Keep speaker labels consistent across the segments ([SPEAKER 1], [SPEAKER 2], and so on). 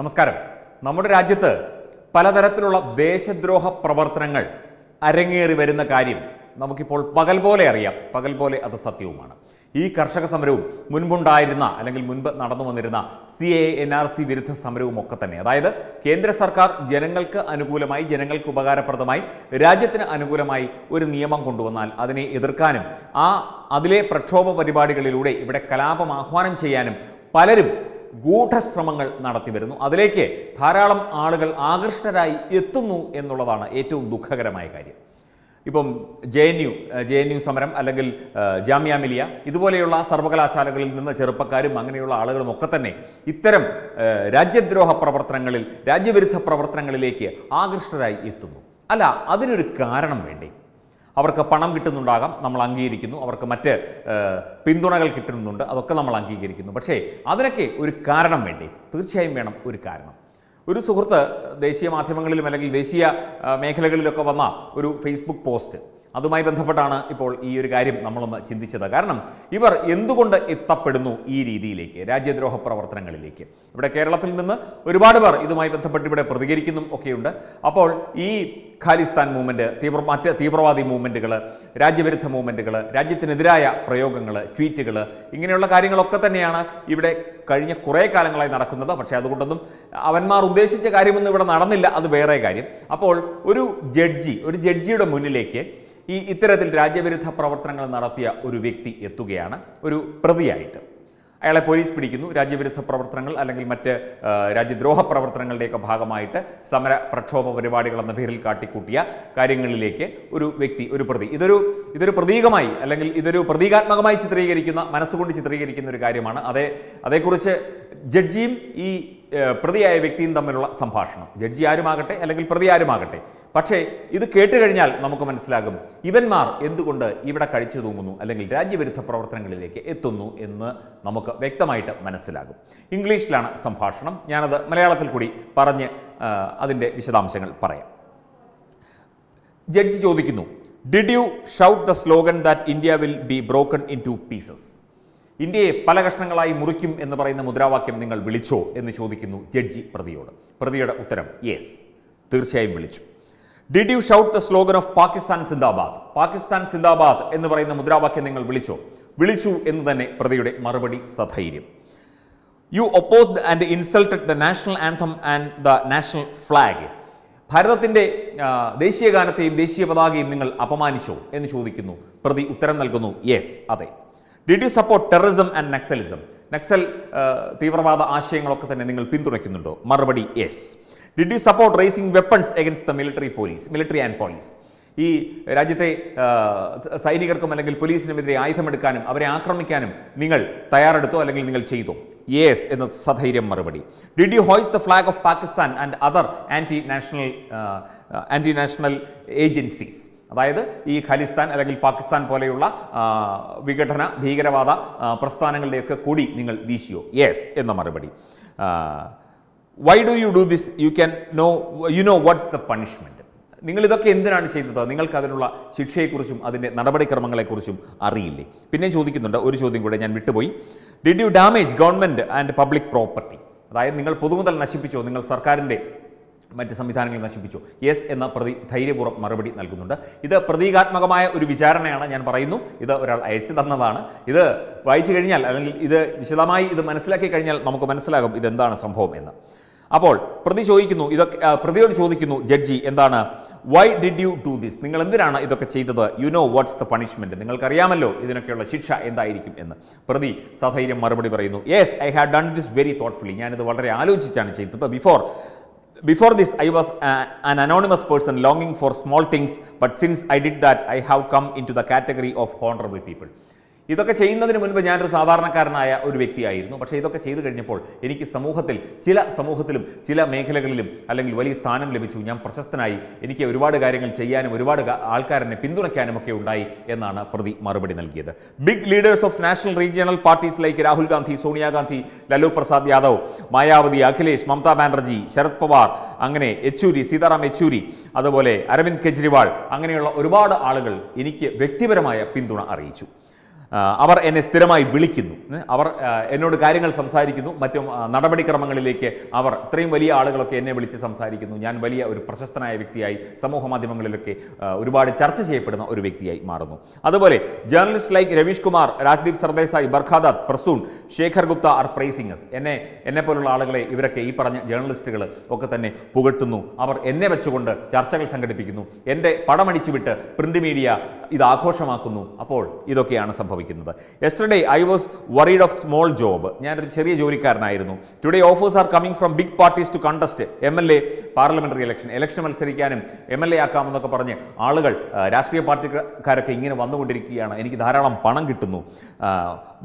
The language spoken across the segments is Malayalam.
[SPEAKER 1] നമസ്കാരം നമ്മുടെ രാജ്യത്ത് പലതരത്തിലുള്ള ദേശദ്രോഹ പ്രവർത്തനങ്ങൾ അരങ്ങേറി വരുന്ന കാര്യം നമുക്കിപ്പോൾ പകൽ പോലെ അറിയാം പകൽ പോലെ അത് സത്യവുമാണ് ഈ കർഷക സമരവും മുൻപുണ്ടായിരുന്ന അല്ലെങ്കിൽ മുൻപ് നടന്നു വന്നിരുന്ന C A N R C വിരുദ്ധ സമരവും ഒക്കെ തന്നെ അതായത് കേന്ദ്ര സർക്കാർ ജനങ്ങൾക്ക് അനുകൂലമായി ജനങ്ങൾക്ക് ഉപകാരപ്രദമായി രാജ്യത്തിന് അനുകൂലമായി ഒരു നിയമം കൊണ്ടുവന്നാൽ അതിനെ എതിർക്കാനും ആ അതിലെ പ്രക്ഷോഭ പരിപാടികളിലൂടെ ഇവിടെ കലാപം ആഹ്വാനം ചെയ്യാനും പലരും ഗൂഢശ്രമങ്ങൾ നടത്തി വരുന്നു അതിലേക്ക് ധാരാളം ആളുകൾ ആകൃഷ്ടരായി എത്തുന്നു എന്നുള്ളതാണ് ഏറ്റവും ദുഃഖകരമായ കാര്യം ഇപ്പം J N U J N U സമരം അല്ലെങ്കിൽ ജാമ്യാമിലിയ മിലിയ ഇതുപോലെയുള്ള സർവകലാശാലകളിൽ നിന്ന് ചെറുപ്പക്കാരും അങ്ങനെയുള്ള ആളുകളും ഒക്കെ തന്നെ ഇത്തരം രാജ്യദ്രോഹ പ്രവർത്തനങ്ങളിൽ രാജ്യവിരുദ്ധ പ്രവർത്തനങ്ങളിലേക്ക് ആകൃഷ്ടരായി എത്തുന്നു അല്ല അതിനൊരു കാരണം വേണ്ടേ അവർക്ക് പണം കിട്ടുന്നുണ്ടാകാം നമ്മൾ അംഗീകരിക്കുന്നു അവർക്ക് മറ്റ് പിന്തുണകൾ കിട്ടുന്നുണ്ട് അതൊക്കെ നമ്മൾ അംഗീകരിക്കുന്നു പക്ഷേ അതിനൊക്കെ ഒരു കാരണം വേണ്ടി തീർച്ചയായും വേണം ഒരു കാരണം ഒരു സുഹൃത്ത് ദേശീയ മാധ്യമങ്ങളിലും അല്ലെങ്കിൽ ദേശീയ മേഖലകളിലൊക്കെ വന്ന ഒരു ഫേസ്ബുക്ക് പോസ്റ്റ് അതുമായി ബന്ധപ്പെട്ടാണ് ഇപ്പോൾ ഈ ഒരു കാര്യം നമ്മളൊന്ന് ചിന്തിച്ചത് കാരണം ഇവർ എന്തുകൊണ്ട് എത്തപ്പെടുന്നു ഈ രീതിയിലേക്ക് രാജ്യദ്രോഹ പ്രവർത്തനങ്ങളിലേക്ക് ഇവിടെ കേരളത്തിൽ നിന്ന് ഒരുപാട് പേർ ഇതുമായി ബന്ധപ്പെട്ട് ഇവിടെ പ്രതികരിക്കുന്നു ഒക്കെയുണ്ട് അപ്പോൾ ഈ ഖാലിസ്ഥാൻ മൂവ്മെൻറ്റ് തീവ്ര മറ്റ് തീവ്രവാദി മൂവ്മെൻറ്റുകൾ രാജ്യവിരുദ്ധ മൂവ്മെൻറ്റുകൾ രാജ്യത്തിനെതിരായ പ്രയോഗങ്ങൾ ട്വീറ്റുകൾ ഇങ്ങനെയുള്ള കാര്യങ്ങളൊക്കെ തന്നെയാണ് ഇവിടെ കഴിഞ്ഞ കുറേ കാലങ്ങളായി നടക്കുന്നത് പക്ഷേ അതുകൊണ്ടൊന്നും അവന്മാർ ഉദ്ദേശിച്ച കാര്യമൊന്നും ഇവിടെ നടന്നില്ല അത് വേറെ കാര്യം അപ്പോൾ ഒരു ജഡ്ജി ഒരു ജഡ്ജിയുടെ മുന്നിലേക്ക് ഈ ഇത്തരത്തിൽ രാജ്യവിരുദ്ധ പ്രവർത്തനങ്ങൾ നടത്തിയ ഒരു വ്യക്തി എത്തുകയാണ് ഒരു പ്രതിയായിട്ട് അയാളെ പോലീസ് പിടിക്കുന്നു രാജ്യവിരുദ്ധ പ്രവർത്തനങ്ങൾ അല്ലെങ്കിൽ മറ്റ് രാജ്യദ്രോഹ പ്രവർത്തനങ്ങളുടെയൊക്കെ ഭാഗമായിട്ട് സമര പ്രക്ഷോഭ പരിപാടികൾ എന്ന പേരിൽ കാട്ടിക്കൂട്ടിയ കാര്യങ്ങളിലേക്ക് ഒരു വ്യക്തി ഒരു പ്രതി ഇതൊരു ഇതൊരു പ്രതീകമായി അല്ലെങ്കിൽ ഇതൊരു പ്രതീകാത്മകമായി ചിത്രീകരിക്കുന്ന മനസ്സുകൊണ്ട് ചിത്രീകരിക്കുന്ന ഒരു കാര്യമാണ് അതേ അതേക്കുറിച്ച് ജഡ്ജിയും ഈ പ്രതിയായ വ്യക്തിയും തമ്മിലുള്ള സംഭാഷണം ജഡ്ജി ആരുമാകട്ടെ അല്ലെങ്കിൽ പ്രതി ആരുമാകട്ടെ പക്ഷേ ഇത് കേട്ട് കഴിഞ്ഞാൽ നമുക്ക് മനസ്സിലാകും ഇവന്മാർ എന്തുകൊണ്ട് ഇവിടെ കഴിച്ചു തൂങ്ങുന്നു അല്ലെങ്കിൽ രാജ്യവിരുദ്ധ പ്രവർത്തനങ്ങളിലേക്ക് എത്തുന്നു എന്ന് നമുക്ക് വ്യക്തമായിട്ട് മനസ്സിലാകും ഇംഗ്ലീഷിലാണ് സംഭാഷണം ഞാനത് മലയാളത്തിൽ കൂടി പറഞ്ഞ് അതിൻ്റെ വിശദാംശങ്ങൾ പറയാം ജഡ്ജി ചോദിക്കുന്നു did you shout the slogan that India will be broken into pieces ഇന്ത്യയെ പല കഷ്ണങ്ങളായി മുറിക്കും എന്ന് പറയുന്ന മുദ്രാവാക്യം നിങ്ങൾ വിളിച്ചോ എന്ന് ചോദിക്കുന്നു ജഡ്ജി പ്രതിയോട് പ്രതിയുടെ ഉത്തരം യെസ് തീർച്ചയായും വിളിച്ചു did you shout the slogan of Pakistan സിന്ദാബാദ് പാകിസ്ഥാൻ സിന്ദാബാദ് എന്ന് പറയുന്ന മുദ്രാവാക്യം നിങ്ങൾ വിളിച്ചോ വിളിച്ചു എന്ന് തന്നെ പ്രതിയുടെ മറുപടി സധൈര്യം you opposed and insulted the national anthem and the national flag ഭാരതത്തിൻ്റെ ദേശീയ ഗാനത്തെയും ദേശീയ പതാകയും നിങ്ങൾ അപമാനിച്ചോ എന്ന് ചോദിക്കുന്നു പ്രതി ഉത്തരം നൽകുന്നു യെസ് അതെ did you support terrorism and naxalism Naxal തീവ്രവാദ ആശയങ്ങളൊക്കെ തന്നെ നിങ്ങൾ പിന്തുണയ്ക്കുന്നുണ്ടോ മറുപടി yes did you support raising weapons against the military police military and police ഈ രാജ്യത്തെ സൈനികർക്കും അല്ലെങ്കിൽ പോലീസിനുമെതിരെ ആയുധമെടുക്കാനും അവരെ ആക്രമിക്കാനും നിങ്ങൾ തയ്യാറെടുത്തോ അല്ലെങ്കിൽ നിങ്ങൾ ചെയ്തോ യേസ് എന്ന സധൈര്യം മറുപടി did you hoist the flag of Pakistan and other anti national anti national agencies അതായത് ഈ ഖലിസ്ഥാൻ അല്ലെങ്കിൽ പാകിസ്ഥാൻ പോലെയുള്ള വിഘടന ഭീകരവാദ പ്രസ്ഥാനങ്ങളുടെയൊക്കെ കൂടി നിങ്ങൾ വീശിയോ യെസ് എന്ന മറുപടി why do you do this you can no you know what's the punishment നിങ്ങൾ ഇതൊക്കെ എന്തിനാണ് ചെയ്തത് നിങ്ങൾക്ക് അതിനുള്ള ശിക്ഷയെക്കുറിച്ചും അതിൻ്റെ നടപടിക്രമങ്ങളെക്കുറിച്ചും അറിയില്ലേ പിന്നെ ചോദിക്കുന്നുണ്ട് ഒരു ചോദ്യം കൂടെ ഞാൻ വിട്ടുപോയി did you damage government and public property അതായത് നിങ്ങൾ പൊതുമുതൽ നശിപ്പിച്ചോ നിങ്ങൾ സർക്കാരിൻ്റെ മറ്റ് സംവിധാനങ്ങൾ നശിപ്പിച്ചു യെസ് എന്ന പ്രതി ധൈര്യപൂർവ്വം മറുപടി നൽകുന്നുണ്ട് ഇത് പ്രതീകാത്മകമായ ഒരു വിചാരണയാണ് ഞാൻ പറയുന്നു ഇത് ഒരാൾ അയച്ചു തന്നതാണ് ഇത് വായിച്ചു കഴിഞ്ഞാൽ അല്ലെങ്കിൽ ഇത് വിശദമായി ഇത് മനസ്സിലാക്കി കഴിഞ്ഞാൽ നമുക്ക് മനസ്സിലാകും ഇതെന്താണ് സംഭവം എന്ന് അപ്പോൾ പ്രതി ചോദിക്കുന്നു ഇതൊക്കെ പ്രതിയോട് ചോദിക്കുന്നു ജഡ്ജി എന്താണ് why did you do this നിങ്ങൾ എന്തിനാണ് ഇതൊക്കെ ചെയ്തത് you know what's the punishment നിങ്ങൾക്കറിയാമല്ലോ ഇതിനൊക്കെയുള്ള ശിക്ഷ എന്തായിരിക്കും എന്ന് പ്രതി സധൈര്യം മറുപടി പറയുന്നു yes I have done this very thoughtfully ഞാനിത് വളരെ ആലോചിച്ചാണ് ചെയ്തത് before before this I was an anonymous person ലോങ്ങിങ് for small things but since I did that I have come into the category of honourable people ഇതൊക്കെ ചെയ്യുന്നതിന് മുൻപ് ഞാനൊരു സാധാരണക്കാരനായ ഒരു വ്യക്തിയായിരുന്നു പക്ഷേ ഇതൊക്കെ ചെയ്തു കഴിഞ്ഞപ്പോൾ എനിക്ക് സമൂഹത്തിൽ ചില സമൂഹത്തിലും ചില മേഖലകളിലും അല്ലെങ്കിൽ വലിയ സ്ഥാനം ലഭിച്ചു ഞാൻ പ്രശസ്തനായി എനിക്ക് ഒരുപാട് കാര്യങ്ങൾ ചെയ്യാനും ഒരുപാട് ആൾക്കാരനെ പിന്തുണയ്ക്കാനും ഒക്കെ ഉണ്ടായി എന്നാണ് പ്രതി മറുപടി നൽകിയത് big leaders of national regional parties like Rahul Gandhi Sonia Gandhi Lalu Prasad Yadav Mayawati Akhilesh Mamata Banerjee Sarath Pawar അങ്ങനെ യെച്ചൂരി സീതാറാം യെച്ചൂരി അതുപോലെ അരവിന്ദ് കെജ്രിവാൾ അങ്ങനെയുള്ള ഒരുപാട് ആളുകൾ എനിക്ക് വ്യക്തിപരമായ പിന്തുണ അറിയിച്ചു അവർ എന്നെ സ്ഥിരമായി വിളിക്കുന്നു അവർ എന്നോട് കാര്യങ്ങൾ സംസാരിക്കുന്നു മറ്റും നടപടിക്രമങ്ങളിലേക്ക് അവർ ഇത്രയും വലിയ ആളുകളൊക്കെ എന്നെ വിളിച്ച് സംസാരിക്കുന്നു ഞാൻ വലിയ ഒരു പ്രശസ്തനായ വ്യക്തിയായി സമൂഹ മാധ്യമങ്ങളിലൊക്കെ ഒരുപാട് ചർച്ച ചെയ്യപ്പെടുന്ന ഒരു വ്യക്തിയായി മാറുന്നു അതുപോലെ journalist like Ravish Kumar Rajdeep Sardesai ബർഖാദാത്ത് Prasoon Shekhar Gupta R പ്രൈസിംഗസ് എന്നെ എന്നെ പോലുള്ള ആളുകളെ ഇവരൊക്കെ ഈ പറഞ്ഞ ജേർണലിസ്റ്റുകൾ ഒക്കെ തന്നെ പുകഴ്ത്തുന്നു അവർ എന്നെ വെച്ചുകൊണ്ട് ചർച്ചകൾ സംഘടിപ്പിക്കുന്നു എൻ്റെ പടമടിച്ചുവിട്ട് പ്രിന്റ് മീഡിയ ഇത് ആഘോഷമാക്കുന്നു അപ്പോൾ ഇതൊക്കെയാണ് സംഭവിക്കുന്നത് സംഭവിക്കുന്നത് yesterday I was worried of small job ഞാനൊരു ചെറിയ ജോലിക്കാരനായിരുന്നു today offers are coming from big parties to contest M L A parliamentary election election മത്സരിക്കാനും എം എൽ എ ആക്കാമെന്നൊക്കെ പറഞ്ഞ് ആളുകൾ രാഷ്ട്രീയ പാർട്ടിക്കാരൊക്കെ ഇങ്ങനെ വന്നുകൊണ്ടിരിക്കുകയാണ് എനിക്ക് ധാരാളം പണം കിട്ടുന്നു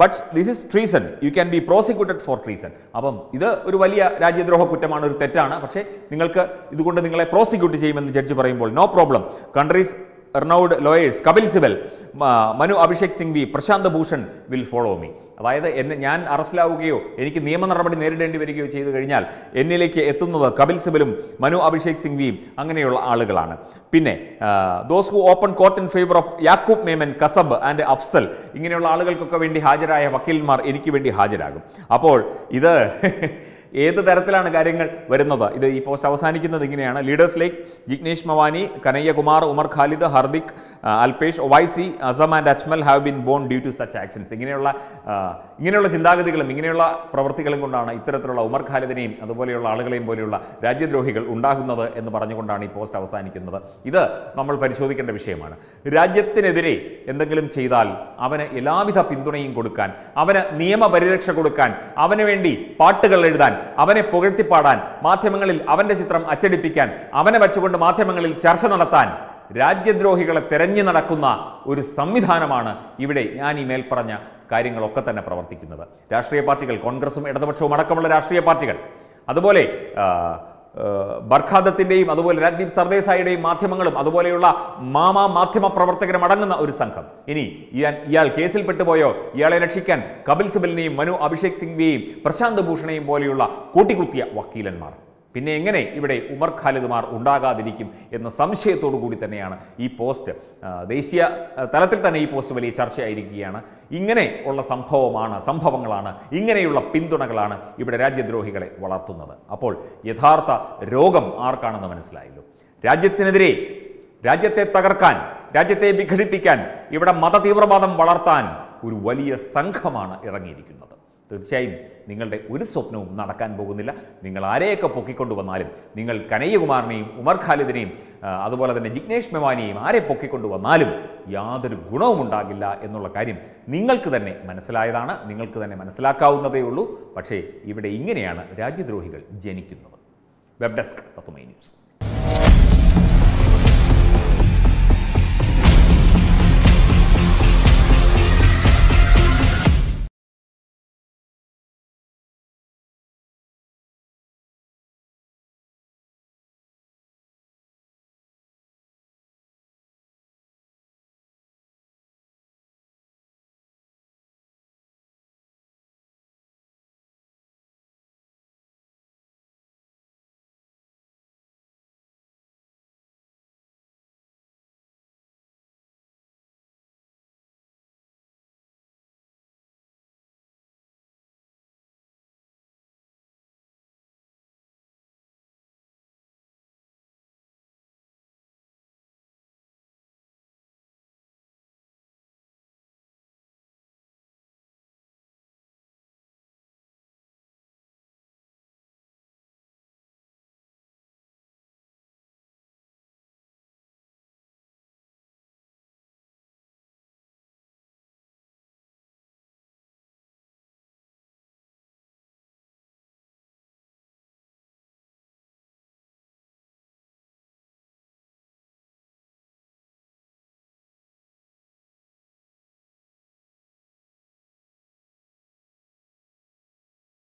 [SPEAKER 1] but this is treason you can be prosecuted for treason അപ്പം ഇത് ഒരു വലിയ രാജ്യദ്രോഹ കുറ്റമാണ് ഒരു തെറ്റാണ് പക്ഷേ നിങ്ങൾക്ക് ഇതുകൊണ്ട് നിങ്ങളെ പ്രോസിക്യൂട്ട് ചെയ്യുമെന്ന് ജഡ്ജ് പറയുമ്പോൾ no problem country's renowned lawyers Kapil Sibal Manu Abhishek Singhvi Prashant Bhushan will follow me അതായത് എന്നെ ഞാൻ അറസ്റ്റിലാവുകയോ എനിക്ക് നിയമ നടപടി നേരിടേണ്ടി വരികയോ ചെയ്തു കഴിഞ്ഞാൽ എന്നിലേക്ക് എത്തുന്നത് കപിൽ സിബലും മനു അഭിഷേക് സിംഗ് വിയും അങ്ങനെയുള്ള ആളുകളാണ് പിന്നെ those who open court in favour of Yakub Memon Kasab and Afzal ഇങ്ങനെയുള്ള ആളുകൾക്കൊക്കെ വേണ്ടി ഹാജരായ വക്കീൽമാർ എനിക്ക് വേണ്ടി ഹാജരാകും അപ്പോൾ ഇത് ഏത് തരത്തിലാണ് കാര്യങ്ങൾ വരുന്നത് ഇത് ഈ പോസ്റ്റ് അവസാനിക്കുന്നത് ഇങ്ങനെയാണ് leaders like Jignesh മവാനി Kanhaiya Kumar Umar Khalid Hardik Alpesh Owaisi Assam and Ajmal have been bone due to such actions ഇങ്ങനെയുള്ള uh, ഇങ്ങനെയുള്ള ചിന്താഗതികളും ഇങ്ങനെയുള്ള പ്രവൃത്തികളും കൊണ്ടാണ് ഇത്തരത്തിലുള്ള ഉമർ ഖാലിദിനെയും അതുപോലെയുള്ള ആളുകളെയും പോലെയുള്ള രാജ്യദ്രോഹികൾ ഉണ്ടാകുന്നത് എന്ന് പറഞ്ഞുകൊണ്ടാണ് ഈ പോസ്റ്റ് അവസാനിക്കുന്നത് ഇത് നമ്മൾ പരിശോധിക്കേണ്ട വിഷയമാണ് രാജ്യത്തിനെതിരെ എന്തെങ്കിലും ചെയ്താൽ അവന് എല്ലാവിധ പിന്തുണയും കൊടുക്കാൻ അവന് നിയമപരിരക്ഷ കൊടുക്കാൻ അവന് വേണ്ടി പാട്ടുകൾ എഴുതാൻ അവനെ പുകഴ്ത്തിപ്പാടാൻ മാധ്യമങ്ങളിൽ അവന്റെ ചിത്രം അച്ചടിപ്പിക്കാൻ അവനെ വച്ചുകൊണ്ട് മാധ്യമങ്ങളിൽ ചർച്ച നടത്താൻ രാജ്യദ്രോഹികളെ തെരഞ്ഞു നടക്കുന്ന ഒരു സംവിധാനമാണ് ഇവിടെ ഞാൻ ഈ മേൽപ്പറഞ്ഞ കാര്യങ്ങളൊക്കെ തന്നെ പ്രവർത്തിക്കുന്നത് രാഷ്ട്രീയ പാർട്ടികൾ കോൺഗ്രസും ഇടതുപക്ഷവും അടക്കമുള്ള രാഷ്ട്രീയ പാർട്ടികൾ അതുപോലെ ബർഖാദത്തിൻ്റെയും അതുപോലെ രാജ്ദീപ് സർദേസായിയുടെയും മാധ്യമങ്ങളും അതുപോലെയുള്ള മാമാ മാധ്യമ പ്രവർത്തകരും അടങ്ങുന്ന ഒരു സംഘം ഇനി ഇയാൾ കേസിൽ പെട്ടുപോയോ ഇയാളെ രക്ഷിക്കാൻ കപിൽ സിബലിനെയും മനു അഭിഷേക് സിംഗ്വിയെയും പ്രശാന്ത് ഭൂഷണെയും പോലെയുള്ള കൂട്ടിക്കുത്തിയ വക്കീലന്മാർ പിന്നെ എങ്ങനെ ഇവിടെ ഉമർ ഖാലിദ്മാർ ഉണ്ടാകാതിരിക്കും എന്ന സംശയത്തോടു കൂടി തന്നെയാണ് ഈ പോസ്റ്റ് ദേശീയ തലത്തിൽ തന്നെ ഈ പോസ്റ്റ് വലിയ ചർച്ചയായിരിക്കുകയാണ് ഇങ്ങനെ ഉള്ള സംഭവമാണ് സംഭവങ്ങളാണ് ഇങ്ങനെയുള്ള പിന്തുണകളാണ് ഇവിടെ രാജ്യദ്രോഹികളെ വളർത്തുന്നത് അപ്പോൾ യഥാർത്ഥ രോഗം ആർക്കാണെന്ന് മനസ്സിലായല്ലോ രാജ്യത്തിനെതിരെ രാജ്യത്തെ തകർക്കാൻ രാജ്യത്തെ വിഘടിപ്പിക്കാൻ ഇവിടെ മതതീവ്രവാദം വളർത്താൻ ഒരു വലിയ സംഘമാണ് ഇറങ്ങിയിരിക്കുന്നത് തീർച്ചയായും നിങ്ങളുടെ ഒരു സ്വപ്നവും നടക്കാൻ പോകുന്നില്ല നിങ്ങൾ ആരെയൊക്കെ പൊക്കിക്കൊണ്ടുവന്നാലും നിങ്ങൾ കനയ്യകുമാറിനെയും ഉമർ ഖാലിദിനെയും അതുപോലെ തന്നെ ജിഗ്നേഷ് മെവാനിയെയും ആരെ പൊക്കിക്കൊണ്ടുവന്നാലും യാതൊരു ഗുണവും ഉണ്ടാകില്ല എന്നുള്ള കാര്യം നിങ്ങൾക്ക് തന്നെ മനസ്സിലായതാണ് നിങ്ങൾക്ക് തന്നെ മനസ്സിലാക്കാവുന്നതേ ഉള്ളൂ പക്ഷേ ഇവിടെ ഇങ്ങനെയാണ് രാജ്യദ്രോഹികൾ ജനിക്കുന്നത് വെബ് ഡെസ്ക് തത്വമൈ ന്യൂസ്